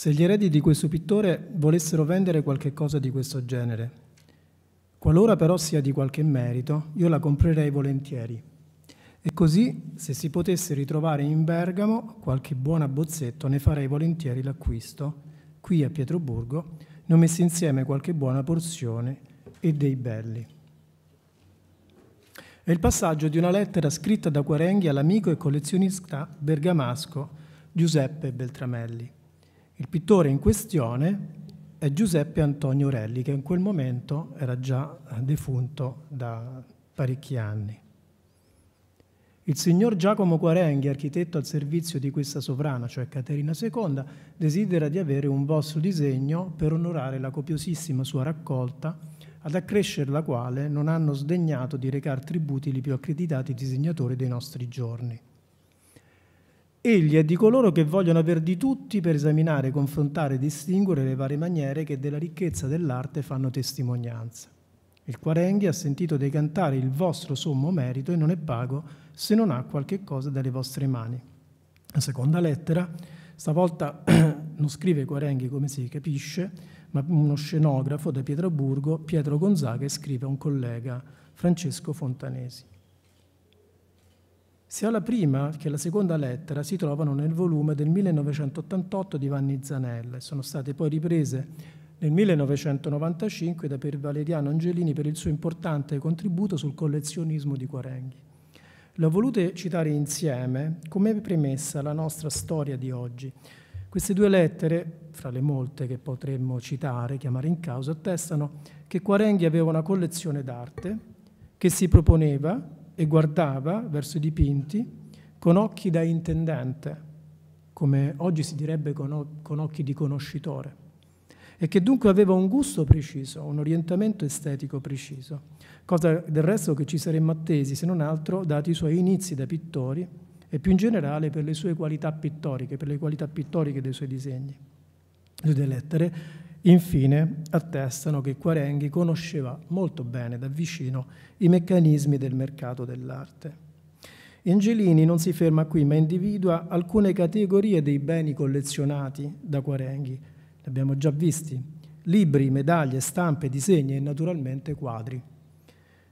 se gli eredi di questo pittore volessero vendere qualche cosa di questo genere. Qualora però sia di qualche merito, io la comprerei volentieri. E così, se si potesse ritrovare in Bergamo qualche buon abbozzetto, ne farei volentieri l'acquisto. Qui a Pietroburgo ne ho messo insieme qualche buona porzione e dei belli. È il passaggio di una lettera scritta da Quarenghi all'amico e collezionista bergamasco Giuseppe Beltramelli. Il pittore in questione è Giuseppe Antonio Relli, che in quel momento era già eh, defunto da parecchi anni. Il signor Giacomo Quarenghi, architetto al servizio di questa sovrana, cioè Caterina II, desidera di avere un vostro disegno per onorare la copiosissima sua raccolta, ad accrescere la quale non hanno sdegnato di recar tributi i più accreditati disegnatori dei nostri giorni. Egli è di coloro che vogliono aver di tutti per esaminare, confrontare e distinguere le varie maniere che della ricchezza dell'arte fanno testimonianza. Il Quarenghi ha sentito decantare il vostro sommo merito e non è pago se non ha qualche cosa dalle vostre mani. La seconda lettera, stavolta non scrive Quarenghi come si capisce, ma uno scenografo da Pietroburgo, Pietro Gonzaga, scrive a un collega, Francesco Fontanesi sia la prima che la seconda lettera si trovano nel volume del 1988 di Vanni Zanella e sono state poi riprese nel 1995 da per Valeriano Angelini per il suo importante contributo sul collezionismo di Quarenghi. Le ho volute citare insieme come premessa alla nostra storia di oggi. Queste due lettere, fra le molte che potremmo citare, chiamare in causa, attestano che Quarenghi aveva una collezione d'arte che si proponeva e guardava verso i dipinti con occhi da intendente, come oggi si direbbe con, con occhi di conoscitore e che dunque aveva un gusto preciso, un orientamento estetico preciso, cosa del resto che ci saremmo attesi, se non altro, dati i suoi inizi da pittori e più in generale per le sue qualità pittoriche, per le qualità pittoriche dei suoi disegni, delle lettere, infine attestano che Quarenghi conosceva molto bene da vicino i meccanismi del mercato dell'arte. Angelini non si ferma qui, ma individua alcune categorie dei beni collezionati da Quarenghi, li abbiamo già visti, libri, medaglie, stampe, disegni e naturalmente quadri.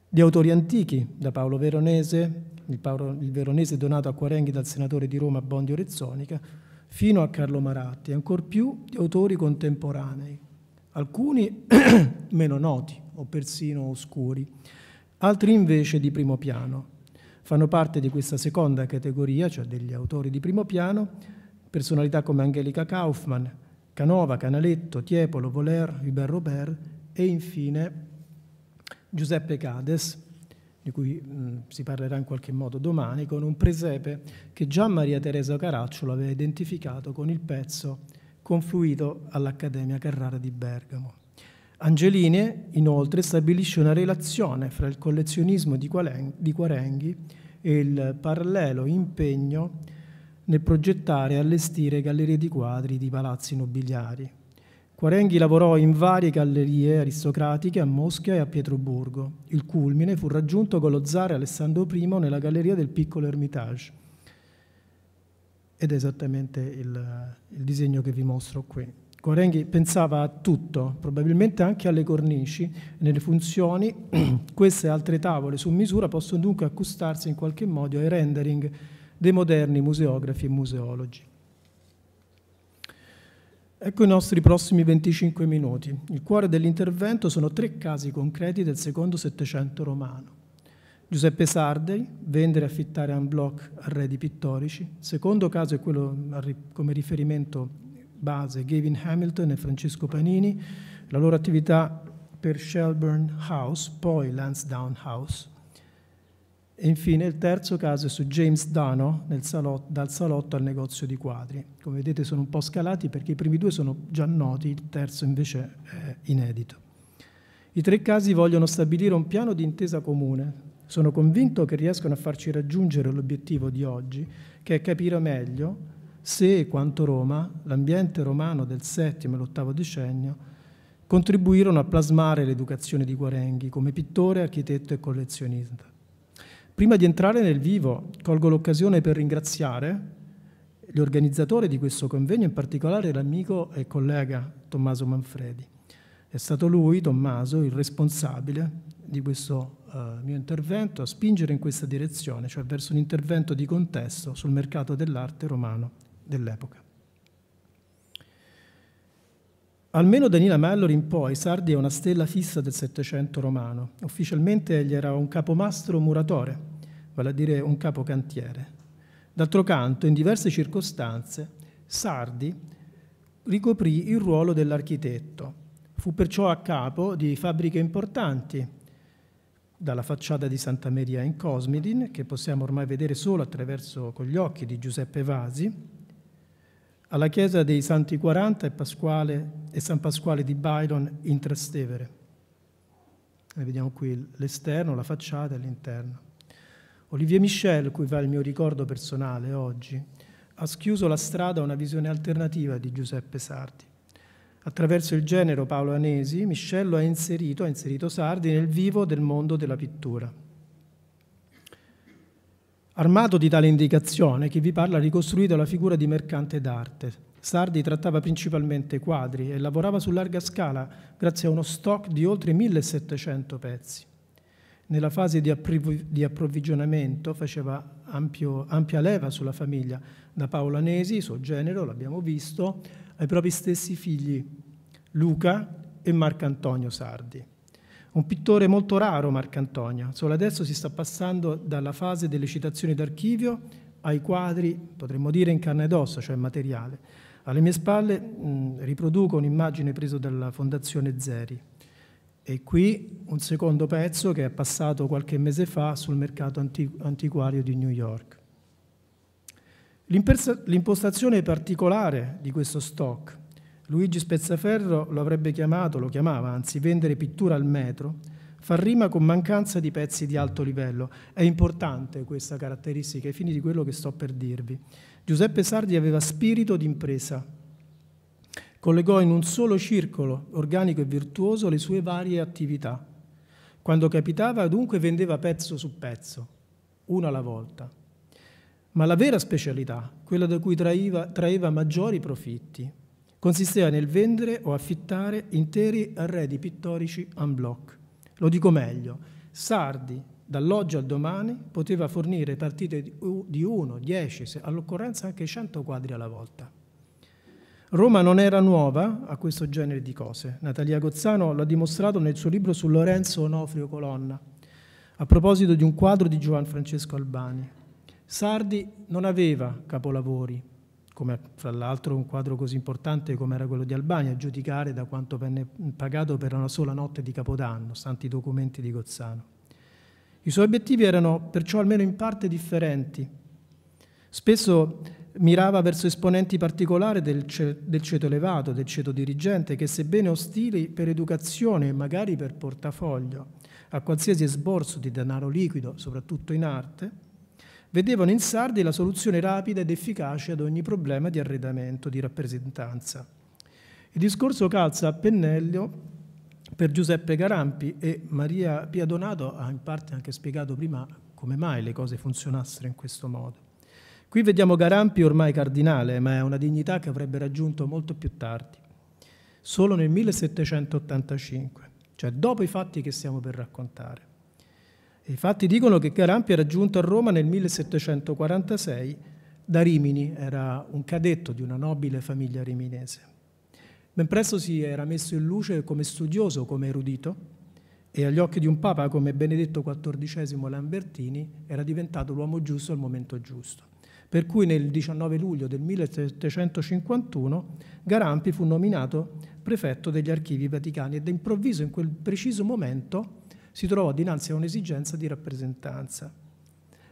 Di autori antichi, da Paolo Veronese, il, Paolo, il veronese donato a Quarenghi dal senatore di Roma Bondio Rezzonica, fino a Carlo Maratti, ancor più di autori contemporanei, alcuni meno noti o persino oscuri, altri invece di primo piano. Fanno parte di questa seconda categoria, cioè degli autori di primo piano, personalità come Angelica Kaufmann, Canova, Canaletto, Tiepolo, Voler, Hubert Robert e infine Giuseppe Cades, di cui mh, si parlerà in qualche modo domani, con un presepe che già Maria Teresa Caracciolo aveva identificato con il pezzo confluito all'Accademia Carrara di Bergamo. Angeline inoltre stabilisce una relazione fra il collezionismo di, Qualen- di Quarenghi e il parallelo impegno nel progettare e allestire gallerie di quadri di palazzi nobiliari, Quarenghi lavorò in varie gallerie aristocratiche a Mosca e a Pietroburgo. Il culmine fu raggiunto con lo zar Alessandro I nella galleria del piccolo Ermitage. Ed è esattamente il, il disegno che vi mostro qui. Quarenghi pensava a tutto, probabilmente anche alle cornici, nelle funzioni. Queste altre tavole su misura possono dunque accostarsi in qualche modo ai rendering dei moderni museografi e museologi. Ecco i nostri prossimi 25 minuti. Il cuore dell'intervento sono tre casi concreti del secondo Settecento romano. Giuseppe Sardei, vendere e affittare un block arredi pittorici. Il secondo caso è quello come riferimento base Gavin Hamilton e Francesco Panini, la loro attività per Shelburne House, poi Lansdowne House. E infine il terzo caso è su James Dano salotto, dal salotto al negozio di quadri. Come vedete sono un po' scalati perché i primi due sono già noti, il terzo invece è inedito. I tre casi vogliono stabilire un piano di intesa comune. Sono convinto che riescono a farci raggiungere l'obiettivo di oggi, che è capire meglio se e quanto Roma, l'ambiente romano del VII e l'VIII decennio, contribuirono a plasmare l'educazione di Guarenghi come pittore, architetto e collezionista. Prima di entrare nel vivo, colgo l'occasione per ringraziare l'organizzatore di questo convegno, in particolare l'amico e collega Tommaso Manfredi. È stato lui, Tommaso, il responsabile di questo uh, mio intervento a spingere in questa direzione, cioè verso un intervento di contesto sul mercato dell'arte romano dell'epoca. Almeno da Nina Mallory in poi, Sardi è una stella fissa del Settecento romano. Ufficialmente egli era un capomastro muratore, vale a dire un capocantiere. D'altro canto, in diverse circostanze, Sardi ricoprì il ruolo dell'architetto. Fu perciò a capo di fabbriche importanti, dalla facciata di Santa Maria in Cosmidin, che possiamo ormai vedere solo attraverso con gli occhi di Giuseppe Vasi, alla chiesa dei Santi 40 e, Pasquale, e San Pasquale di Byron in Trastevere. E vediamo qui l'esterno, la facciata e l'interno. Olivier Michel, cui va il mio ricordo personale oggi, ha schiuso la strada a una visione alternativa di Giuseppe Sardi. Attraverso il genero Paolo Anesi, Michel lo ha inserito, ha inserito Sardi nel vivo del mondo della pittura. Armato di tale indicazione, chi vi parla ha ricostruito la figura di mercante d'arte. Sardi trattava principalmente quadri e lavorava su larga scala grazie a uno stock di oltre 1700 pezzi. Nella fase di, approvvigionamento faceva ampio, ampia leva sulla famiglia, da Paolo Anesi, suo genero, l'abbiamo visto, ai propri stessi figli, Luca e Marcantonio Sardi. Un pittore molto raro Marcantonio, solo adesso si sta passando dalla fase delle citazioni d'archivio ai quadri, potremmo dire, in carne ed ossa, cioè materiale. Alle mie spalle mh, riproduco un'immagine presa dalla Fondazione Zeri. E qui un secondo pezzo che è passato qualche mese fa sul mercato antiquario di New York. L'impostazione particolare di questo stock Luigi Spezzaferro lo avrebbe chiamato, lo chiamava anzi, vendere pittura al metro, fa rima con mancanza di pezzi di alto livello. È importante questa caratteristica ai fini di quello che sto per dirvi. Giuseppe Sardi aveva spirito d'impresa, collegò in un solo circolo organico e virtuoso le sue varie attività. Quando capitava, dunque, vendeva pezzo su pezzo, una alla volta. Ma la vera specialità, quella da cui traeva, traeva maggiori profitti, consisteva nel vendere o affittare interi arredi pittorici en bloc. Lo dico meglio, Sardi dall'oggi al domani poteva fornire partite di 1, 10, all'occorrenza anche 100 quadri alla volta. Roma non era nuova a questo genere di cose. Natalia Gozzano l'ha dimostrato nel suo libro su Lorenzo Onofrio Colonna, a proposito di un quadro di Giovan Francesco Albani. Sardi non aveva capolavori, come fra l'altro un quadro così importante come era quello di Albania, a giudicare da quanto venne pagato per una sola notte di Capodanno, santi documenti di Gozzano. I suoi obiettivi erano perciò almeno in parte differenti. Spesso mirava verso esponenti particolari del, ceto elevato, del ceto dirigente, che sebbene ostili per educazione e magari per portafoglio a qualsiasi sborso di denaro liquido, soprattutto in arte, vedevano in Sardi la soluzione rapida ed efficace ad ogni problema di arredamento, di rappresentanza. Il discorso calza a pennello per Giuseppe Garampi e Maria Pia Donato ha in parte anche spiegato prima come mai le cose funzionassero in questo modo. Qui vediamo Garampi ormai cardinale, ma è una dignità che avrebbe raggiunto molto più tardi, solo nel 1785, cioè dopo i fatti che stiamo per raccontare. I fatti dicono che Garampi era giunto a Roma nel 1746 da Rimini, era un cadetto di una nobile famiglia riminese. Ben presto si era messo in luce come studioso, come erudito, e agli occhi di un papa come Benedetto XIV Lambertini era diventato l'uomo giusto al momento giusto. Per cui nel 19 luglio del 1751 Garampi fu nominato prefetto degli archivi vaticani ed improvviso in quel preciso momento si trovò dinanzi a un'esigenza di rappresentanza,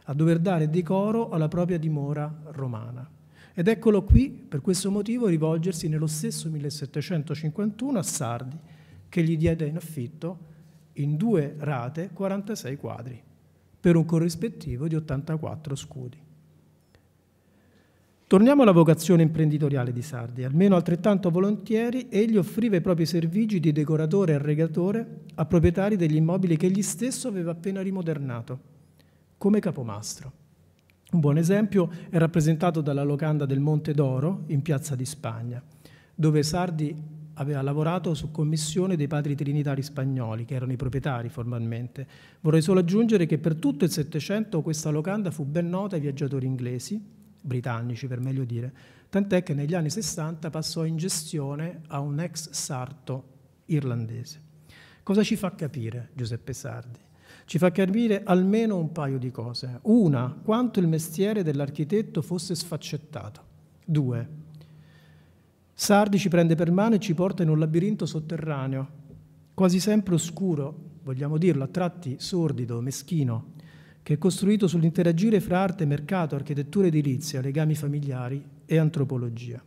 a dover dare decoro alla propria dimora romana. Ed eccolo qui, per questo motivo, rivolgersi nello stesso 1751 a Sardi, che gli diede in affitto in due rate 46 quadri, per un corrispettivo di 84 scudi. Torniamo alla vocazione imprenditoriale di Sardi. Almeno altrettanto volentieri egli offriva i propri servigi di decoratore e regatore a proprietari degli immobili che egli stesso aveva appena rimodernato, come capomastro. Un buon esempio è rappresentato dalla locanda del Monte d'Oro in Piazza di Spagna, dove Sardi aveva lavorato su commissione dei padri trinitari spagnoli, che erano i proprietari formalmente. Vorrei solo aggiungere che per tutto il Settecento questa locanda fu ben nota ai viaggiatori inglesi britannici per meglio dire, tant'è che negli anni 60 passò in gestione a un ex sarto irlandese. Cosa ci fa capire Giuseppe Sardi? Ci fa capire almeno un paio di cose. Una, quanto il mestiere dell'architetto fosse sfaccettato. Due, Sardi ci prende per mano e ci porta in un labirinto sotterraneo, quasi sempre oscuro, vogliamo dirlo, a tratti sordido, meschino, che è costruito sull'interagire fra arte, mercato, architettura edilizia, legami familiari e antropologia.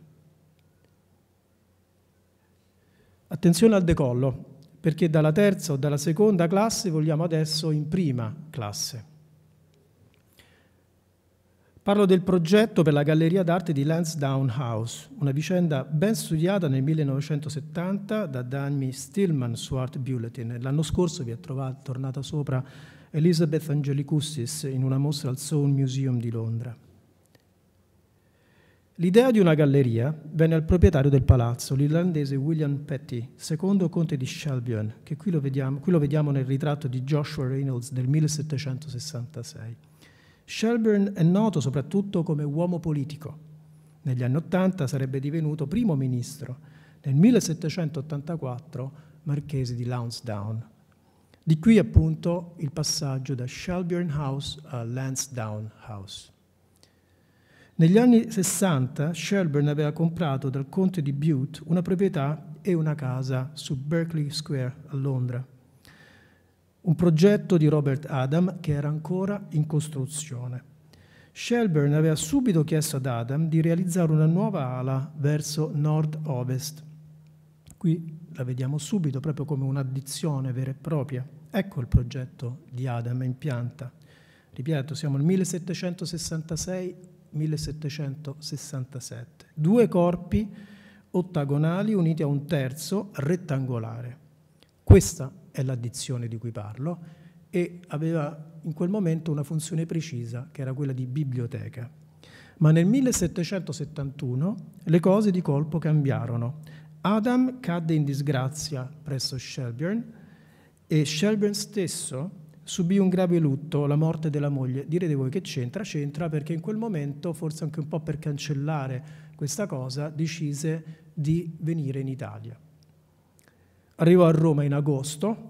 Attenzione al decollo, perché dalla terza o dalla seconda classe vogliamo adesso in prima classe. Parlo del progetto per la galleria d'arte di Lansdowne House, una vicenda ben studiata nel 1970 da Danny Stillman su Art Bulletin. L'anno scorso vi è trovata, tornata sopra Elizabeth Angelicussis in una mostra al Soul Museum di Londra. L'idea di una galleria venne al proprietario del palazzo, l'irlandese William Petty, secondo conte di Shelburne, che qui lo, vediamo, qui lo vediamo nel ritratto di Joshua Reynolds del 1766. Shelburne è noto soprattutto come uomo politico. Negli anni Ottanta sarebbe divenuto primo ministro, nel 1784 marchese di Lounsdown, di qui appunto il passaggio da Shelburne House a Lansdowne House. Negli anni 60 Shelburne aveva comprato dal conte di Bute una proprietà e una casa su Berkeley Square a Londra, un progetto di Robert Adam che era ancora in costruzione. Shelburne aveva subito chiesto ad Adam di realizzare una nuova ala verso nord-ovest. Qui la vediamo subito proprio come un'addizione vera e propria. Ecco il progetto di Adam in pianta. Ripeto, siamo nel 1766-1767. Due corpi ottagonali uniti a un terzo rettangolare. Questa è l'addizione di cui parlo e aveva in quel momento una funzione precisa, che era quella di biblioteca. Ma nel 1771 le cose di colpo cambiarono. Adam cadde in disgrazia presso Shelburne e Shelburne stesso subì un grave lutto, la morte della moglie. Direte voi che c'entra? C'entra perché in quel momento, forse anche un po' per cancellare questa cosa, decise di venire in Italia. Arrivò a Roma in agosto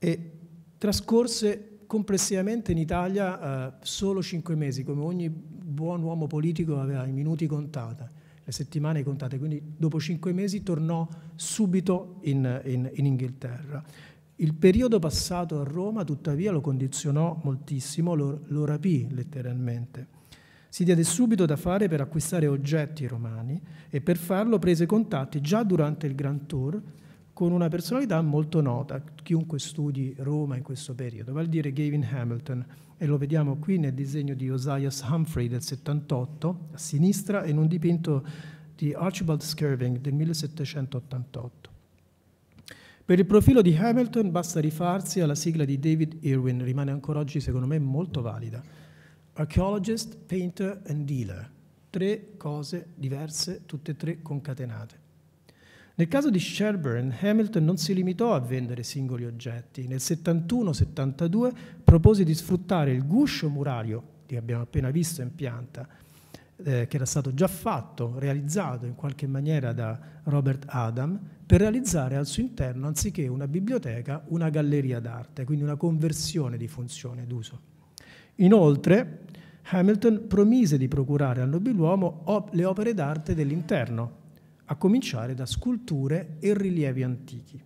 e trascorse complessivamente in Italia eh, solo cinque mesi, come ogni buon uomo politico aveva i minuti contati le settimane contate, quindi dopo cinque mesi tornò subito in, in, in Inghilterra. Il periodo passato a Roma, tuttavia, lo condizionò moltissimo, lo, lo rapì letteralmente. Si diede subito da fare per acquistare oggetti romani e per farlo prese contatti già durante il Grand Tour con una personalità molto nota, chiunque studi Roma in questo periodo, vale a dire Gavin Hamilton, e lo vediamo qui nel disegno di Osias Humphrey del 78 a sinistra e in un dipinto di Archibald Skirving del 1788. Per il profilo di Hamilton basta rifarsi alla sigla di David Irwin, rimane ancora oggi secondo me molto valida. Archaeologist, painter and dealer. Tre cose diverse, tutte e tre concatenate. Nel caso di Sherburne, Hamilton non si limitò a vendere singoli oggetti. Nel 71-72 propose di sfruttare il guscio murario, che abbiamo appena visto in pianta, eh, che era stato già fatto, realizzato in qualche maniera da Robert Adam, per realizzare al suo interno, anziché una biblioteca, una galleria d'arte, quindi una conversione di funzione d'uso. Inoltre, Hamilton promise di procurare al nobiluomo le opere d'arte dell'interno, a cominciare da sculture e rilievi antichi.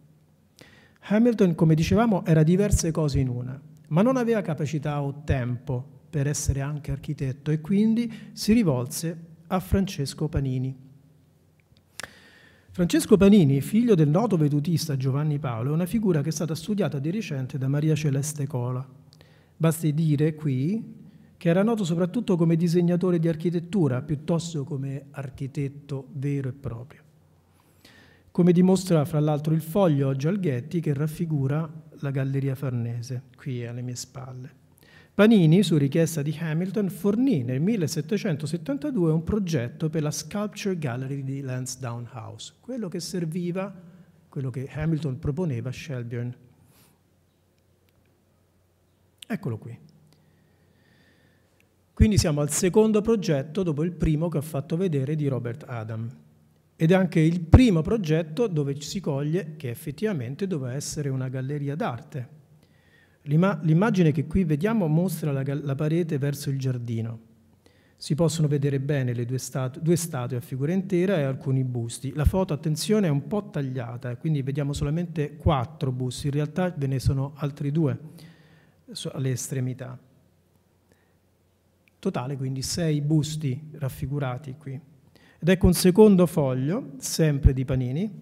Hamilton, come dicevamo, era diverse cose in una, ma non aveva capacità o tempo per essere anche architetto e quindi si rivolse a Francesco Panini. Francesco Panini, figlio del noto vedutista Giovanni Paolo, è una figura che è stata studiata di recente da Maria Celeste Cola. Basti dire qui che era noto soprattutto come disegnatore di architettura, piuttosto come architetto vero e proprio. Come dimostra fra l'altro il foglio oggi al Ghetti che raffigura la Galleria Farnese, qui alle mie spalle. Panini, su richiesta di Hamilton, fornì nel 1772 un progetto per la Sculpture Gallery di Lansdowne House, quello che serviva, quello che Hamilton proponeva a Shelburne. Eccolo qui. Quindi siamo al secondo progetto dopo il primo che ho fatto vedere di Robert Adam. Ed è anche il primo progetto dove si coglie che effettivamente doveva essere una galleria d'arte. L'immagine che qui vediamo mostra la, la, parete verso il giardino. Si possono vedere bene le due, statu due statue a figura intera e alcuni busti. La foto, attenzione, è un po' tagliata, eh, quindi vediamo solamente quattro busti, in realtà ve ne sono altri due alle estremità. Totale quindi sei busti raffigurati qui. Ed ecco un secondo foglio, sempre di Panini,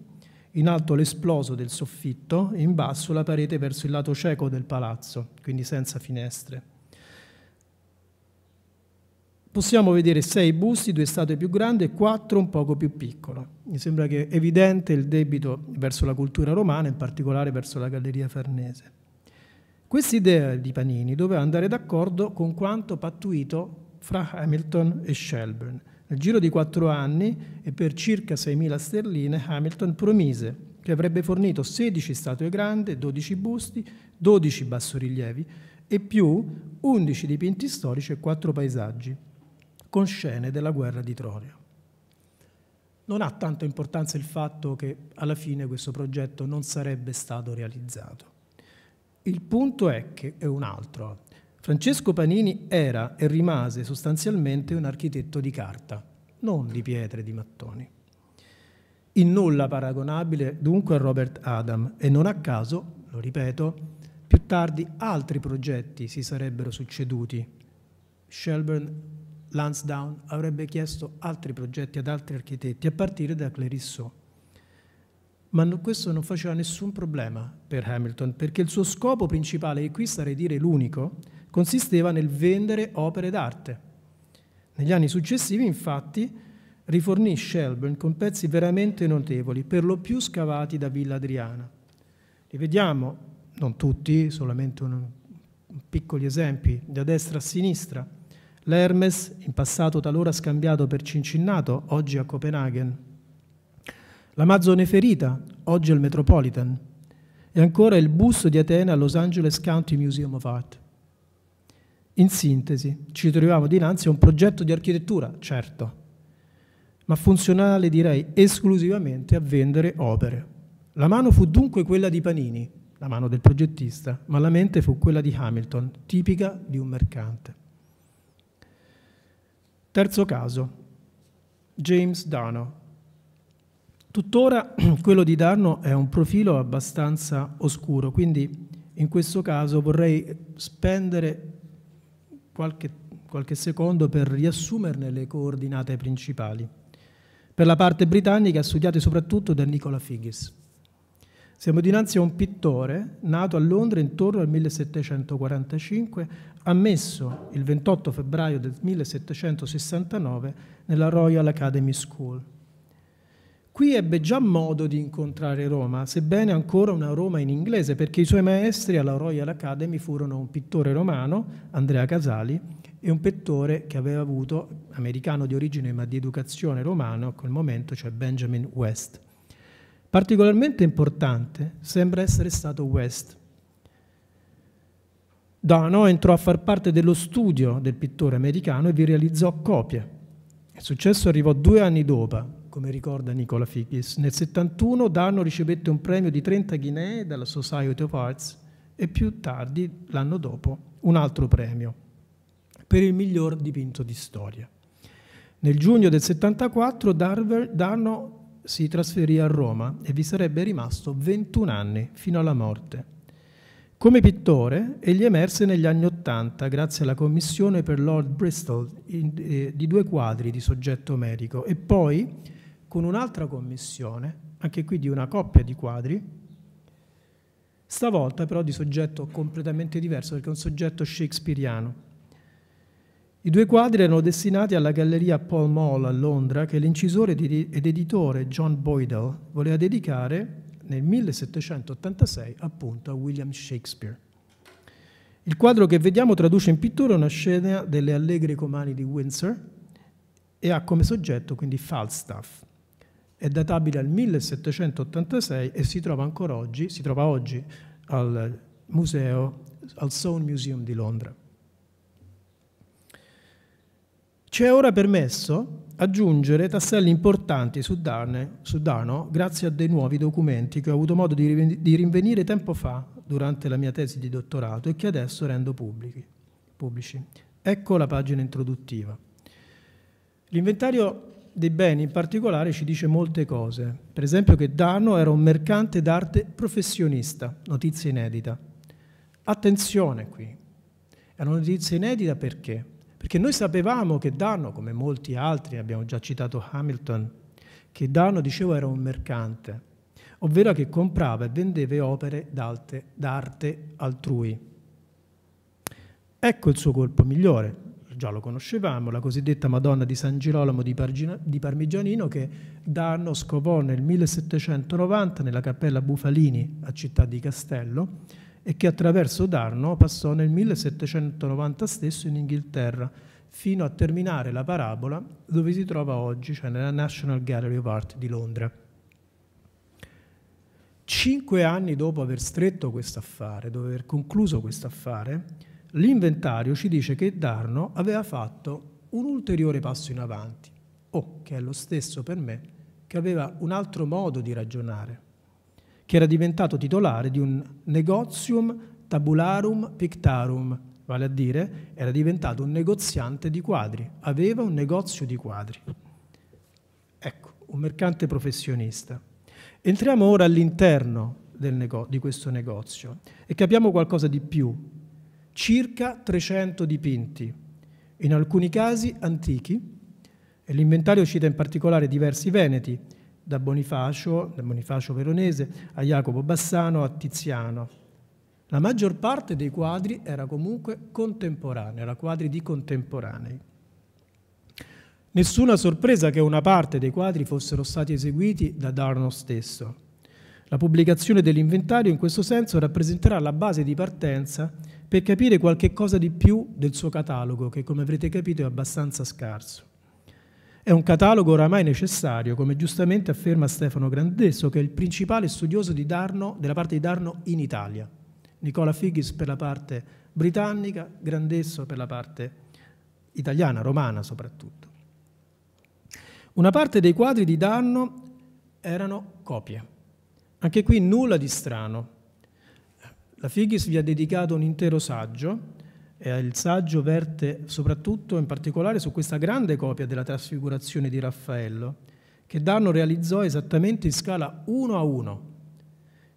in alto l'esploso del soffitto in basso la parete verso il lato cieco del palazzo, quindi senza finestre. Possiamo vedere sei busti, due statue più grandi e quattro un poco più piccole. Mi sembra che è evidente il debito verso la cultura romana, in particolare verso la Galleria Farnese. Quest'idea di Panini doveva andare d'accordo con quanto pattuito fra Hamilton e Shelburne. Nel giro di quattro anni e per circa 6.000 sterline Hamilton promise che avrebbe fornito 16 statue grandi, 12 busti, 12 bassorilievi e più 11 dipinti storici e 4 paesaggi con scene della guerra di Troia. Non ha tanta importanza il fatto che alla fine questo progetto non sarebbe stato realizzato. Il punto è che è un altro. Francesco Panini era e rimase sostanzialmente un architetto di carta, non di pietre e di mattoni. In nulla paragonabile dunque a Robert Adam e non a caso, lo ripeto, più tardi altri progetti si sarebbero succeduti. Shelburne Lansdowne avrebbe chiesto altri progetti ad altri architetti, a partire da Clarisseau ma questo non faceva nessun problema per Hamilton, perché il suo scopo principale, e qui sarei dire l'unico, consisteva nel vendere opere d'arte. Negli anni successivi, infatti, rifornì Shelburne con pezzi veramente notevoli, per lo più scavati da Villa Adriana. Li vediamo, non tutti, solamente un, piccoli esempi, da destra a sinistra. L'Hermes, in passato talora scambiato per Cincinnato, oggi a Copenaghen, l'Amazone ferita, oggi al Metropolitan, e ancora il busto di Atena al Los Angeles County Museum of Art. In sintesi, ci troviamo dinanzi a un progetto di architettura, certo, ma funzionale direi esclusivamente a vendere opere. La mano fu dunque quella di Panini, la mano del progettista, ma la mente fu quella di Hamilton, tipica di un mercante. Terzo caso, James Dano, Tuttora quello di Darno è un profilo abbastanza oscuro, quindi in questo caso vorrei spendere qualche, qualche secondo per riassumerne le coordinate principali. Per la parte britannica studiate soprattutto da Nicola Figgis. Siamo dinanzi a un pittore nato a Londra intorno al 1745, ammesso il 28 febbraio del 1769 nella Royal Academy School. Qui ebbe già modo di incontrare Roma, sebbene ancora una Roma in inglese, perché i suoi maestri alla Royal Academy furono un pittore romano, Andrea Casali, e un pittore che aveva avuto, americano di origine ma di educazione romano a quel momento, cioè Benjamin West. Particolarmente importante sembra essere stato West. Dano entrò a far parte dello studio del pittore americano e vi realizzò copie. Il successo arrivò due anni dopo, come ricorda Nicola Figgis. Nel 1971 Danno ricevette un premio di 30 guinee dalla Society of Arts e più tardi, l'anno dopo, un altro premio per il miglior dipinto di storia. Nel giugno del 1974 Danno si trasferì a Roma e vi sarebbe rimasto 21 anni fino alla morte. Come pittore, egli emerse negli anni Ottanta grazie alla commissione per Lord Bristol in, eh, di due quadri di soggetto medico e poi con un'altra commissione, anche qui di una coppia di quadri, stavolta però di soggetto completamente diverso, perché è un soggetto shakespeariano. I due quadri erano destinati alla galleria Paul Mall a Londra, che l'incisore ed editore John Boydell voleva dedicare nel 1786 appunto a William Shakespeare. Il quadro che vediamo traduce in pittura una scena delle Allegre Comani di Windsor e ha come soggetto quindi Falstaff è databile al 1786 e si trova ancora oggi, si trova oggi al museo, al Soane Museum di Londra. Ci è ora permesso aggiungere tasselli importanti su, Darne, su Dano grazie a dei nuovi documenti che ho avuto modo di rinvenire tempo fa durante la mia tesi di dottorato e che adesso rendo pubblici. Ecco la pagina introduttiva. L'inventario dei beni in particolare ci dice molte cose. Per esempio che Dano era un mercante d'arte professionista, notizia inedita. Attenzione qui, è una notizia inedita perché? Perché noi sapevamo che Dano, come molti altri, abbiamo già citato Hamilton, che Dano, dicevo, era un mercante, ovvero che comprava e vendeva opere d'arte altrui. Ecco il suo colpo migliore, già lo conoscevamo, la cosiddetta Madonna di San Girolamo di, Pargina, di Parmigianino che da anno scovò nel 1790 nella cappella Bufalini a Città di Castello e che attraverso Darno passò nel 1790 stesso in Inghilterra fino a terminare la parabola dove si trova oggi, cioè nella National Gallery of Art di Londra. Cinque anni dopo aver stretto questo affare, dopo aver concluso questo affare, L'inventario ci dice che Darno aveva fatto un ulteriore passo in avanti, o che è lo stesso per me, che aveva un altro modo di ragionare, che era diventato titolare di un negozium tabularum pictarum, vale a dire era diventato un negoziante di quadri, aveva un negozio di quadri. Ecco, un mercante professionista. Entriamo ora all'interno di questo negozio e capiamo qualcosa di più circa 300 dipinti, in alcuni casi antichi, e l'inventario cita in particolare diversi veneti, da Bonifacio, da Bonifacio Veronese, a Jacopo Bassano, a Tiziano. La maggior parte dei quadri era comunque contemporanea, era quadri di contemporanei. Nessuna sorpresa che una parte dei quadri fossero stati eseguiti da Darno stesso. La pubblicazione dell'inventario in questo senso rappresenterà la base di partenza per capire qualche cosa di più del suo catalogo, che come avrete capito è abbastanza scarso. È un catalogo oramai necessario, come giustamente afferma Stefano Grandesso, che è il principale studioso Darno, della parte di Darno in Italia. Nicola Figgis per la parte britannica, Grandesso per la parte italiana, romana soprattutto. Una parte dei quadri di Darno erano copie anche qui nulla di strano. La Figis vi ha dedicato un intero saggio e il saggio verte soprattutto in particolare su questa grande copia della trasfigurazione di Raffaello che Danno realizzò esattamente in scala 1 a 1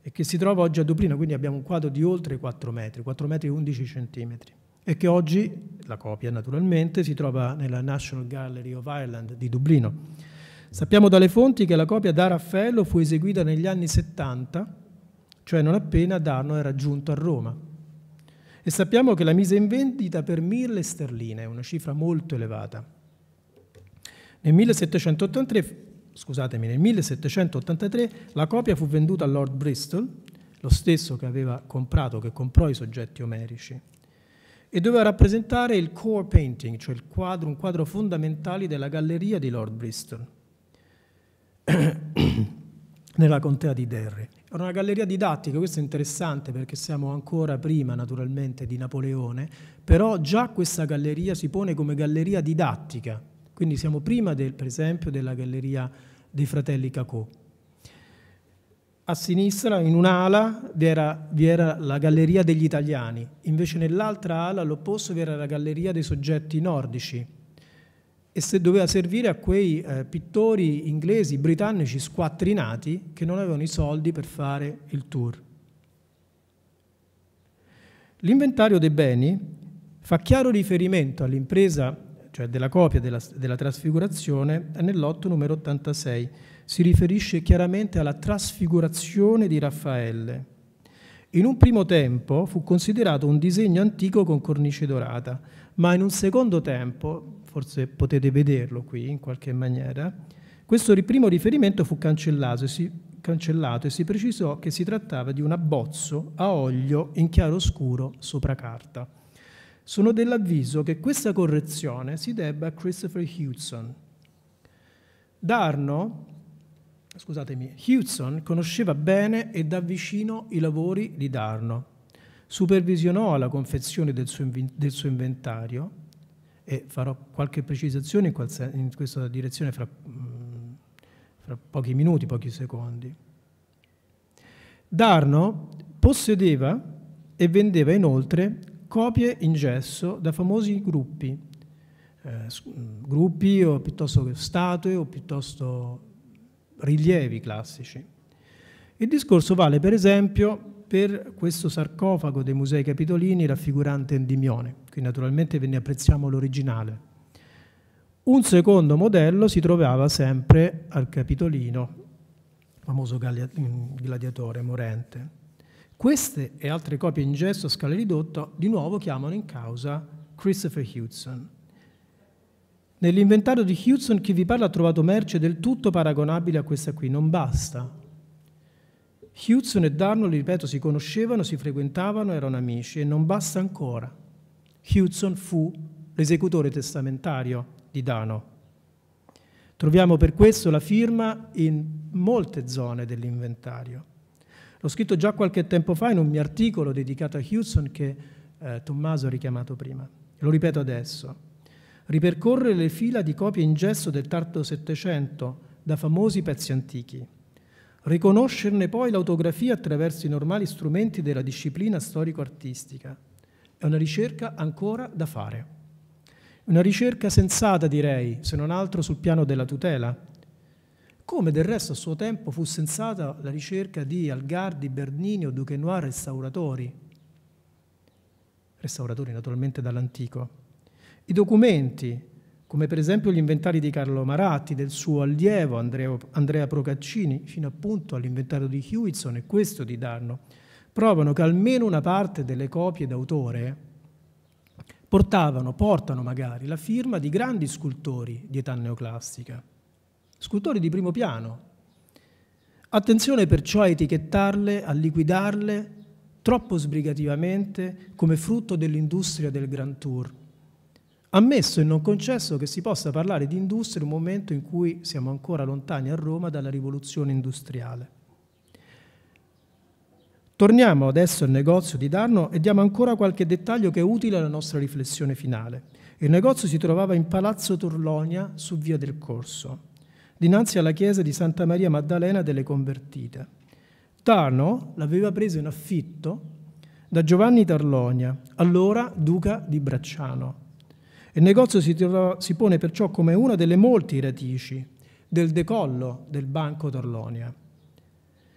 e che si trova oggi a Dublino, quindi abbiamo un quadro di oltre 4 metri, 4 metri e 11 centimetri e che oggi, la copia naturalmente, si trova nella National Gallery of Ireland di Dublino. Sappiamo dalle fonti che la copia da Raffaello fu eseguita negli anni 70, cioè non appena Dano era giunto a Roma. E sappiamo che la mise in vendita per mille sterline, una cifra molto elevata. Nel 1783, scusatemi, nel 1783 la copia fu venduta a Lord Bristol, lo stesso che aveva comprato, che comprò i soggetti omerici, e doveva rappresentare il core painting, cioè il quadro, un quadro fondamentale della galleria di Lord Bristol. nella contea di Derry. Era una galleria didattica, questo è interessante perché siamo ancora prima naturalmente di Napoleone, però già questa galleria si pone come galleria didattica, quindi siamo prima del, per esempio della galleria dei fratelli Cacò. A sinistra, in un'ala, vi era, vi era la galleria degli italiani, invece nell'altra ala, all'opposto, vi era la galleria dei soggetti nordici, e se doveva servire a quei eh, pittori inglesi, britannici squattrinati che non avevano i soldi per fare il tour. L'inventario dei beni fa chiaro riferimento all'impresa, cioè della copia della, della trasfigurazione, nell'otto numero 86. Si riferisce chiaramente alla trasfigurazione di Raffaele. In un primo tempo fu considerato un disegno antico con cornice dorata, ma in un secondo tempo, forse potete vederlo qui in qualche maniera, questo primo riferimento fu cancellato e, si, cancellato e si precisò che si trattava di un abbozzo a olio in chiaroscuro sopra carta. Sono dell'avviso che questa correzione si debba a Christopher Hudson. Darno, scusatemi, Hudson conosceva bene e da vicino i lavori di Darno supervisionò la confezione del suo, del suo inventario e farò qualche precisazione in, qualse, in questa direzione fra, mm, fra pochi minuti, pochi secondi. Darno possedeva e vendeva inoltre copie in gesso da famosi gruppi, eh, gruppi o piuttosto che statue o piuttosto rilievi classici. Il discorso vale per esempio per questo sarcofago dei musei capitolini raffigurante Endimione. Qui naturalmente ve ne apprezziamo l'originale. Un secondo modello si trovava sempre al Capitolino, famoso gladiatore morente. Queste e altre copie in gesso a scala ridotta di nuovo chiamano in causa Christopher Hudson. Nell'inventario di Hudson chi vi parla ha trovato merce del tutto paragonabile a questa qui, non basta Hudson e Darnold, ripeto, si conoscevano, si frequentavano, erano amici e non basta ancora. Hudson fu l'esecutore testamentario di Dano. Troviamo per questo la firma in molte zone dell'inventario. L'ho scritto già qualche tempo fa in un mio articolo dedicato a Hudson che eh, Tommaso ha richiamato prima. Lo ripeto adesso. Ripercorre le fila di copie in gesso del tardo Settecento da famosi pezzi antichi riconoscerne poi l'autografia attraverso i normali strumenti della disciplina storico-artistica. È una ricerca ancora da fare. Una ricerca sensata, direi, se non altro sul piano della tutela. Come del resto a suo tempo fu sensata la ricerca di Algardi, Bernini o Duquenois restauratori, restauratori naturalmente dall'antico. I documenti come per esempio gli inventari di Carlo Maratti, del suo allievo Andrea, Andrea Procaccini, fino appunto all'inventario di Hewitson e questo di Danno, provano che almeno una parte delle copie d'autore portavano, portano magari, la firma di grandi scultori di età neoclassica, scultori di primo piano. Attenzione perciò a etichettarle, a liquidarle troppo sbrigativamente come frutto dell'industria del Grand Tour, ammesso e non concesso che si possa parlare di industria in un momento in cui siamo ancora lontani a Roma dalla rivoluzione industriale. Torniamo adesso al negozio di Darno e diamo ancora qualche dettaglio che è utile alla nostra riflessione finale. Il negozio si trovava in Palazzo Torlonia su Via del Corso, dinanzi alla chiesa di Santa Maria Maddalena delle Convertite. Darno l'aveva preso in affitto da Giovanni Tarlonia, allora duca di Bracciano, il negozio si, trova, si pone perciò come una delle molte radici del decollo del Banco d'Orlonia,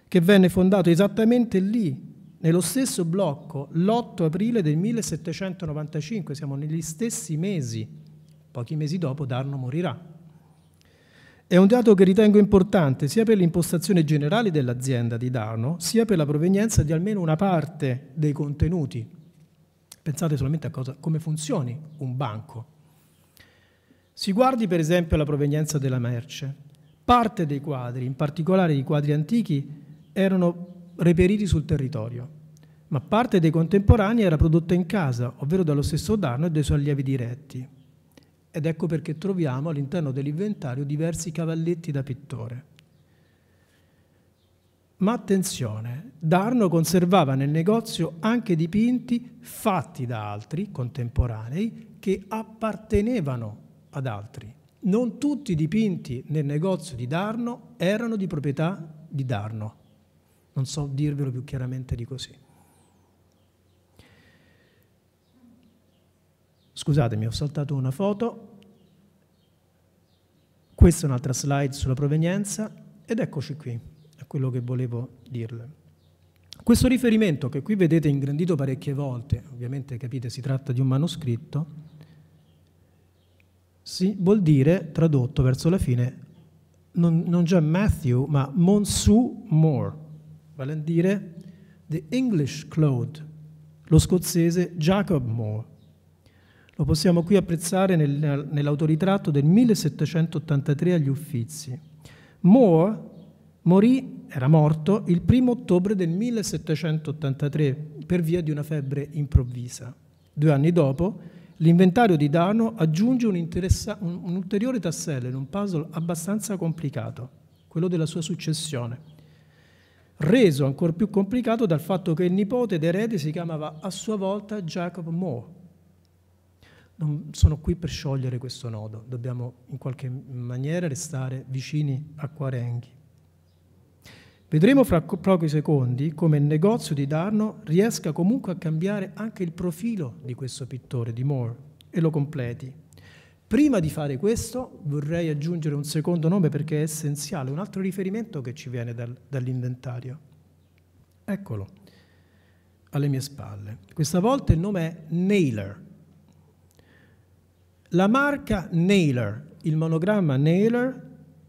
che venne fondato esattamente lì, nello stesso blocco, l'8 aprile del 1795, siamo negli stessi mesi, pochi mesi dopo Darno morirà. È un dato che ritengo importante sia per l'impostazione generale dell'azienda di Darno, sia per la provenienza di almeno una parte dei contenuti Pensate solamente a cosa, come funzioni un banco. Si guardi per esempio alla provenienza della merce. Parte dei quadri, in particolare i quadri antichi, erano reperiti sul territorio, ma parte dei contemporanei era prodotta in casa, ovvero dallo stesso danno e dai suoi allievi diretti. Ed ecco perché troviamo all'interno dell'inventario diversi cavalletti da pittore. Ma attenzione, Darno conservava nel negozio anche dipinti fatti da altri contemporanei che appartenevano ad altri. Non tutti i dipinti nel negozio di Darno erano di proprietà di Darno. Non so dirvelo più chiaramente di così. Scusatemi, ho saltato una foto. Questa è un'altra slide sulla provenienza ed eccoci qui è quello che volevo dirle. Questo riferimento, che qui vedete ingrandito parecchie volte, ovviamente capite si tratta di un manoscritto, si, vuol dire, tradotto verso la fine, non, non già Matthew, ma Monsu Moore, vale a dire The English Claude, lo scozzese Jacob Moore. Lo possiamo qui apprezzare nel, nell'autoritratto del 1783 agli Uffizi. Moore Morì, era morto, il primo ottobre del 1783 per via di una febbre improvvisa. Due anni dopo, l'inventario di Dano aggiunge un, un, un ulteriore tassello in un puzzle abbastanza complicato, quello della sua successione reso ancora più complicato dal fatto che il nipote d'erede si chiamava a sua volta Jacob Moore. Non sono qui per sciogliere questo nodo, dobbiamo in qualche maniera restare vicini a Quarenghi. Vedremo fra pochi secondi come il negozio di Darno riesca comunque a cambiare anche il profilo di questo pittore, di Moore, e lo completi. Prima di fare questo vorrei aggiungere un secondo nome perché è essenziale, un altro riferimento che ci viene dal, dall'inventario. Eccolo, alle mie spalle. Questa volta il nome è Naylor. La marca Naylor, il monogramma Naylor,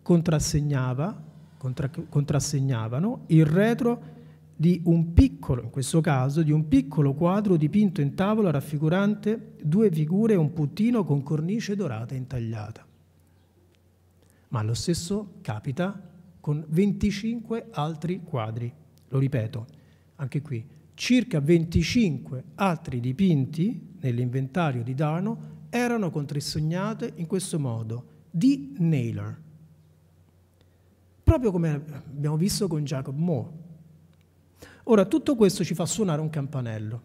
contrassegnava contra contrassegnavano il retro di un piccolo, in questo caso, di un piccolo quadro dipinto in tavola raffigurante due figure e un puttino con cornice dorata intagliata. Ma lo stesso capita con 25 altri quadri. Lo ripeto, anche qui, circa 25 altri dipinti nell'inventario di Darno erano contrassegnati in questo modo, di Naylor proprio come abbiamo visto con Jacob Moore. Ora, tutto questo ci fa suonare un campanello.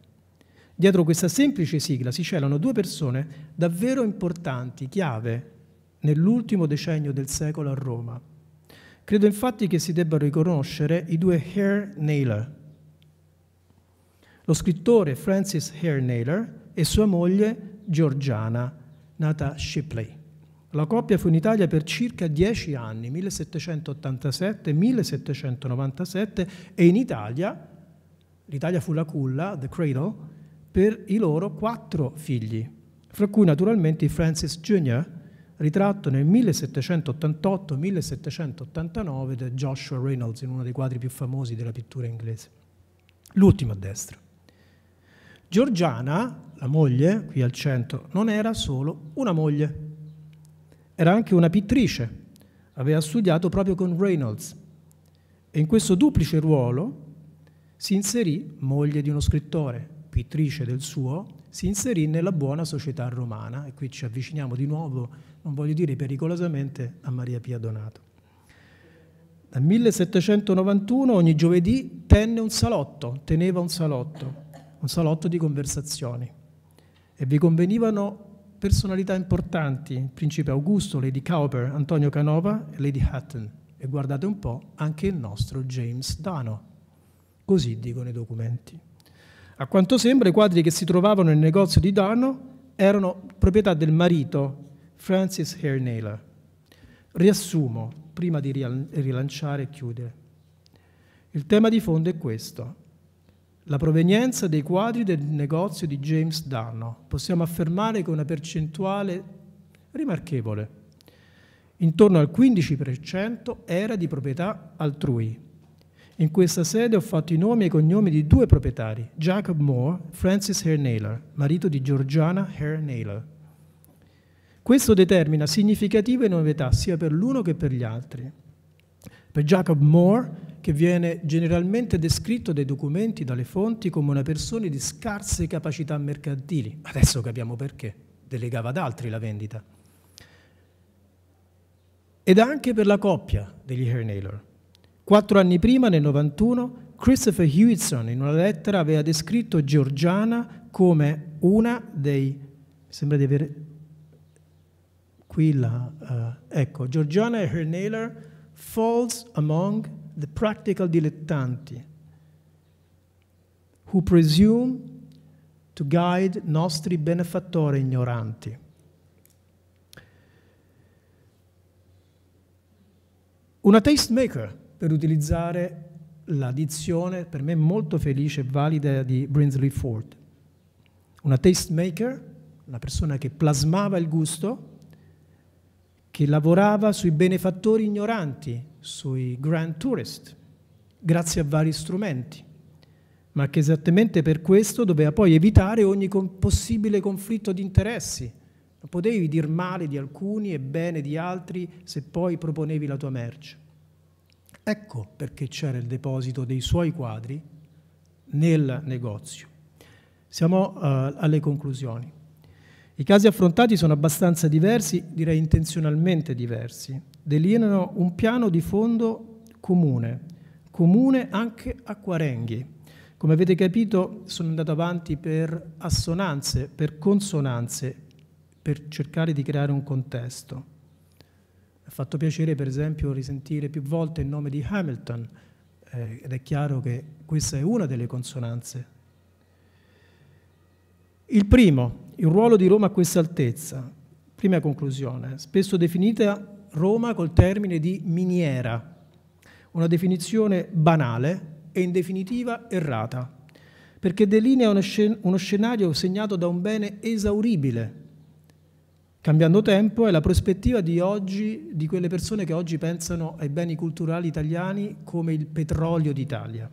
Dietro questa semplice sigla si celano due persone davvero importanti, chiave, nell'ultimo decennio del secolo a Roma. Credo infatti che si debbano riconoscere i due Hare Naylor, lo scrittore Francis Hare Naylor e sua moglie Georgiana, nata Shipley. La coppia fu in Italia per circa dieci anni, 1787-1797, e in Italia, l'Italia fu la culla, the cradle, per i loro quattro figli, fra cui naturalmente Francis Jr., ritratto nel 1788-1789 da Joshua Reynolds in uno dei quadri più famosi della pittura inglese. L'ultimo a destra. Giorgiana, la moglie, qui al centro, non era solo una moglie, era anche una pittrice, aveva studiato proprio con Reynolds e in questo duplice ruolo si inserì, moglie di uno scrittore, pittrice del suo, si inserì nella buona società romana e qui ci avviciniamo di nuovo, non voglio dire pericolosamente, a Maria Pia Donato. Dal 1791 ogni giovedì tenne un salotto, teneva un salotto, un salotto di conversazioni e vi convenivano personalità importanti, il principe Augusto, Lady Cowper, Antonio Canova e Lady Hatton. E guardate un po', anche il nostro James Dano. Così dicono i documenti. A quanto sembra i quadri che si trovavano nel negozio di Dano erano proprietà del marito Francis Hare Naylor. Riassumo, prima di rilanciare e chiudere. Il tema di fondo è questo la provenienza dei quadri del negozio di James Darno. Possiamo affermare che una percentuale rimarchevole, intorno al 15%, era di proprietà altrui. In questa sede ho fatto i nomi e i cognomi di due proprietari, Jacob Moore e Francis Hernailer, marito di Georgiana Hernailer. Questo determina significative novità sia per l'uno che per gli altri. Per Jacob Moore che viene generalmente descritto dai documenti, dalle fonti, come una persona di scarse capacità mercantili. Adesso capiamo perché, delegava ad altri la vendita. Ed anche per la coppia degli Hernaylor. Quattro anni prima, nel 91, Christopher Hewitson in una lettera aveva descritto Georgiana come una dei... Mi sembra di avere... qui la... Uh, ecco, Georgiana Hernaylor falls among the practical dilettanti who presume to guide nostri benefattori ignoranti. Una tastemaker, per utilizzare la dizione per me molto felice e valida di Brinsley Ford. Una tastemaker, una persona che plasmava il gusto, che lavorava sui benefattori ignoranti sui Grand Tourist, grazie a vari strumenti, ma che esattamente per questo doveva poi evitare ogni possibile conflitto di interessi. Non potevi dir male di alcuni e bene di altri se poi proponevi la tua merce. Ecco perché c'era il deposito dei suoi quadri nel negozio. Siamo uh, alle conclusioni. I casi affrontati sono abbastanza diversi, direi intenzionalmente diversi delineano un piano di fondo comune, comune anche a Quarenghi. Come avete capito sono andato avanti per assonanze, per consonanze, per cercare di creare un contesto. Mi ha fatto piacere per esempio risentire più volte il nome di Hamilton, eh, ed è chiaro che questa è una delle consonanze. Il primo, il ruolo di Roma a questa altezza, prima conclusione, spesso definita Roma col termine di miniera, una definizione banale e in definitiva errata, perché delinea uno, scenario segnato da un bene esauribile. Cambiando tempo è la prospettiva di oggi, di quelle persone che oggi pensano ai beni culturali italiani come il petrolio d'Italia.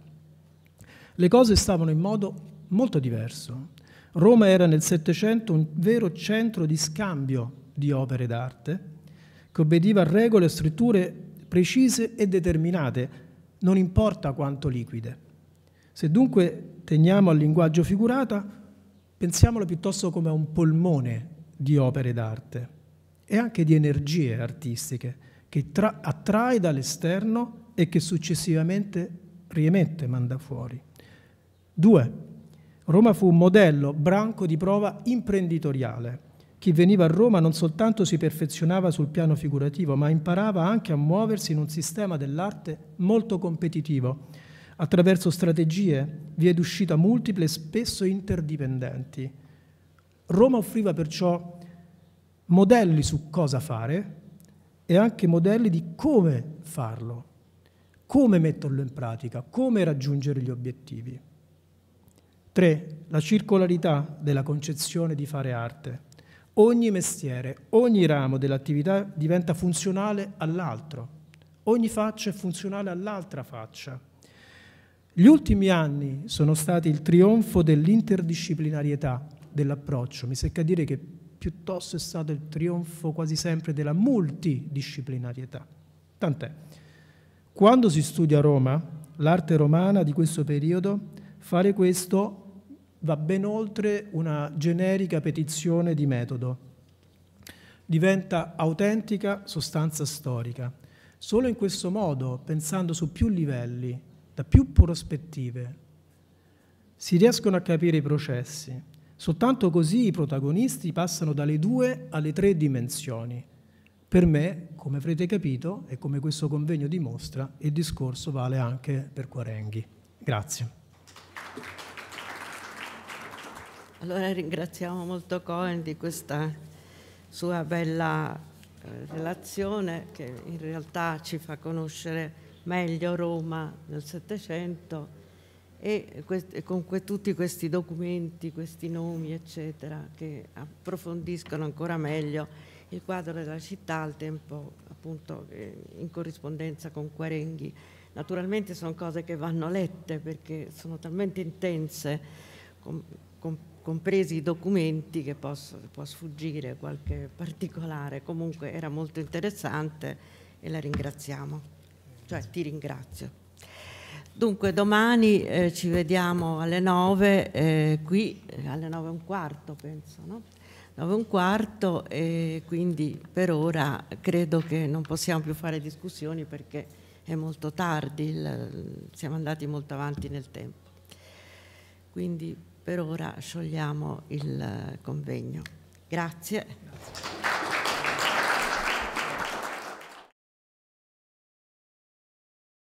Le cose stavano in modo molto diverso. Roma era nel Settecento un vero centro di scambio di opere d'arte, che obbediva a regole e strutture precise e determinate, non importa quanto liquide. Se dunque teniamo al linguaggio figurata, pensiamolo piuttosto come a un polmone di opere d'arte e anche di energie artistiche che attrae dall'esterno e che successivamente riemette, manda fuori. 2. Roma fu un modello branco di prova imprenditoriale chi veniva a Roma non soltanto si perfezionava sul piano figurativo, ma imparava anche a muoversi in un sistema dell'arte molto competitivo, attraverso strategie, vie d'uscita multiple e spesso interdipendenti. Roma offriva perciò modelli su cosa fare e anche modelli di come farlo, come metterlo in pratica, come raggiungere gli obiettivi. 3. La circolarità della concezione di fare arte. Ogni mestiere, ogni ramo dell'attività diventa funzionale all'altro, ogni faccia è funzionale all'altra faccia. Gli ultimi anni sono stati il trionfo dell'interdisciplinarietà dell'approccio, mi secca dire che piuttosto è stato il trionfo quasi sempre della multidisciplinarietà. Tant'è. Quando si studia a Roma, l'arte romana di questo periodo, fare questo va ben oltre una generica petizione di metodo. Diventa autentica sostanza storica. Solo in questo modo, pensando su più livelli, da più prospettive, si riescono a capire i processi. Soltanto così i protagonisti passano dalle due alle tre dimensioni. Per me, come avrete capito e come questo convegno dimostra, il discorso vale anche per Quarenghi. Grazie. Allora ringraziamo molto Cohen di questa sua bella eh, relazione che in realtà ci fa conoscere meglio Roma nel Settecento e con tutti questi documenti, questi nomi, eccetera, che approfondiscono ancora meglio il quadro della città al tempo appunto eh, in corrispondenza con Quarenghi. Naturalmente sono cose che vanno lette perché sono talmente intense compresi i documenti che posso, può sfuggire qualche particolare, comunque era molto interessante e la ringraziamo, cioè ti ringrazio. Dunque domani eh, ci vediamo alle 9, eh, qui eh, alle 9 e un quarto penso, no? 9 e un quarto e quindi per ora credo che non possiamo più fare discussioni perché è molto tardi, il, siamo andati molto avanti nel tempo. Quindi per ora sciogliamo il convegno. Grazie. Grazie.